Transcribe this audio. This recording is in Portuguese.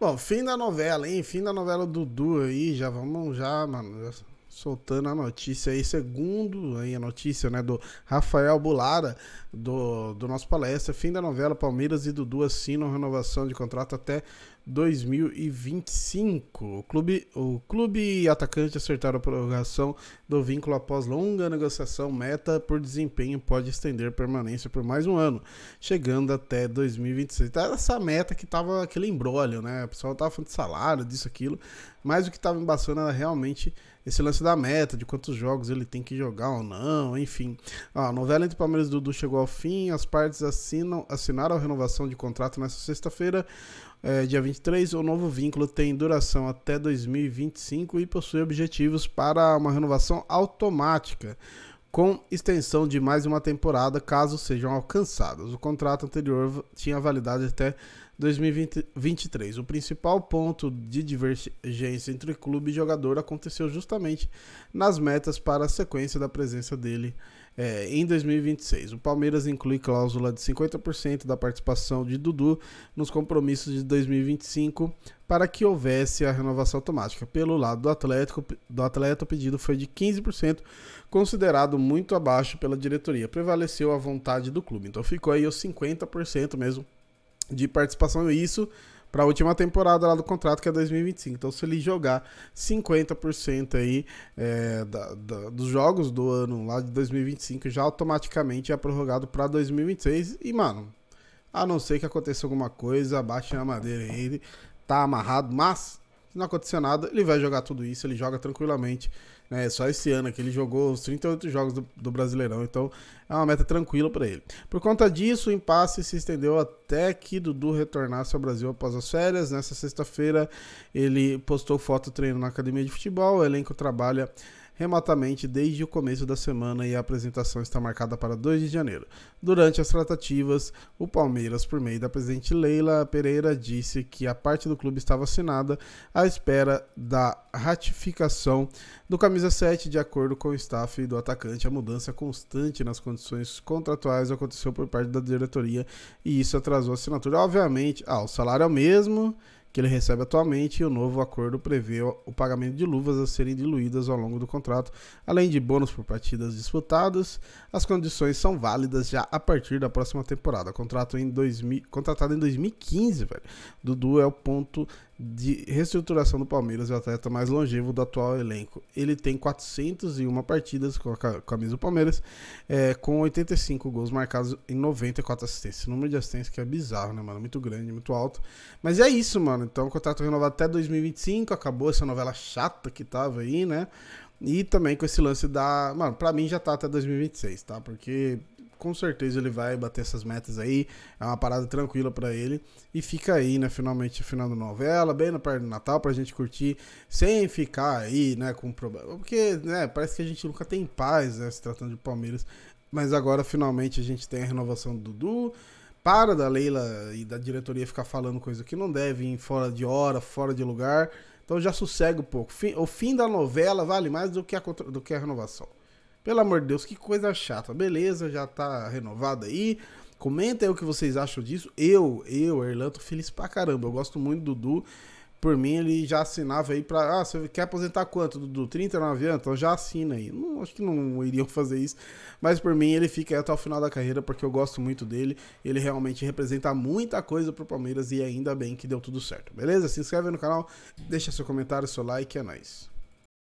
Bom, fim da novela, hein? Fim da novela Dudu aí, já vamos já, mano, já soltando a notícia aí, segundo aí a notícia, né, do Rafael Bulara, do, do nosso palestra, fim da novela, Palmeiras e Dudu assinam renovação de contrato até 2025. O clube, o clube e atacante acertaram a prorrogação do vínculo após longa negociação. Meta por desempenho pode estender permanência por mais um ano, chegando até 2026. Então tá essa meta que tava aquele embrólio, né? O pessoal tava falando de salário, disso, aquilo. Mas o que tava embaçando era realmente esse lance da meta, de quantos jogos ele tem que jogar ou não, enfim. Ah, a novela entre Palmeiras e Dudu chegou ao fim, as partes assinam, assinaram a renovação de contrato nesta sexta-feira. É, dia 23, o novo vínculo tem duração até 2025 e possui objetivos para uma renovação automática, com extensão de mais uma temporada caso sejam alcançadas. O contrato anterior tinha validade até 2023. O principal ponto de divergência entre clube e jogador aconteceu justamente nas metas para a sequência da presença dele é, em 2026. O Palmeiras inclui cláusula de 50% da participação de Dudu nos compromissos de 2025 para que houvesse a renovação automática. Pelo lado do Atlético, do atleta, o pedido foi de 15%, considerado muito abaixo pela diretoria. Prevaleceu a vontade do clube. Então ficou aí os 50% mesmo de participação. Isso para a última temporada lá do contrato, que é 2025. Então, se ele jogar 50% aí é, da, da, dos jogos do ano lá de 2025, já automaticamente é prorrogado para 2026. E, mano, a não ser que aconteça alguma coisa, abaixe na madeira aí, tá amarrado, mas se não acontecer nada, ele vai jogar tudo isso, ele joga tranquilamente. Né? Só esse ano que ele jogou os 38 jogos do, do Brasileirão, então é uma meta tranquila para ele. Por conta disso, o impasse se estendeu até que Dudu retornasse ao Brasil após as férias. Nessa sexta-feira, ele postou foto treino na academia de futebol, o elenco trabalha remotamente desde o começo da semana e a apresentação está marcada para 2 de janeiro. Durante as tratativas, o Palmeiras, por meio da presidente Leila Pereira, disse que a parte do clube estava assinada à espera da ratificação do camisa 7, de acordo com o staff do atacante. A mudança é constante nas condições contratuais aconteceu por parte da diretoria e isso atrasou a assinatura. Obviamente, ah, o salário é o mesmo que ele recebe atualmente, e o novo acordo prevê o pagamento de luvas a serem diluídas ao longo do contrato, além de bônus por partidas disputadas. As condições são válidas já a partir da próxima temporada. Contrato em 2000, contratado em 2015, velho. Dudu é o ponto de reestruturação do Palmeiras, é o atleta mais longevo do atual elenco. Ele tem 401 partidas com a camisa do Palmeiras, é, com 85 gols marcados em 94 assistências. O número de assistências que é bizarro, né, mano? Muito grande, muito alto. Mas é isso, mano. Então, contrato renovado até 2025. Acabou essa novela chata que tava aí, né? E também com esse lance da. Mano, pra mim já tá até 2026, tá? Porque com certeza ele vai bater essas metas aí. É uma parada tranquila para ele. E fica aí, né? Finalmente, final da novela, bem na perto do Natal, pra gente curtir, sem ficar aí, né? Com problema. Porque, né? Parece que a gente nunca tem paz, né? Se tratando de Palmeiras. Mas agora, finalmente, a gente tem a renovação do Dudu. Para da Leila e da diretoria ficar falando coisa que não deve, fora de hora, fora de lugar. Então já sossega um pouco. O fim da novela vale mais do que a, do que a renovação. Pelo amor de Deus, que coisa chata. Beleza, já tá renovado aí. Comenta aí o que vocês acham disso. Eu, eu, Erlan, tô feliz pra caramba. Eu gosto muito do Dudu. Por mim, ele já assinava aí pra. Ah, você quer aposentar quanto, Dudu? 39 anos? Então já assina aí. Não, acho que não iriam fazer isso. Mas por mim, ele fica aí até o final da carreira, porque eu gosto muito dele. Ele realmente representa muita coisa pro Palmeiras e ainda bem que deu tudo certo. Beleza? Se inscreve no canal, deixa seu comentário, seu like, é nóis.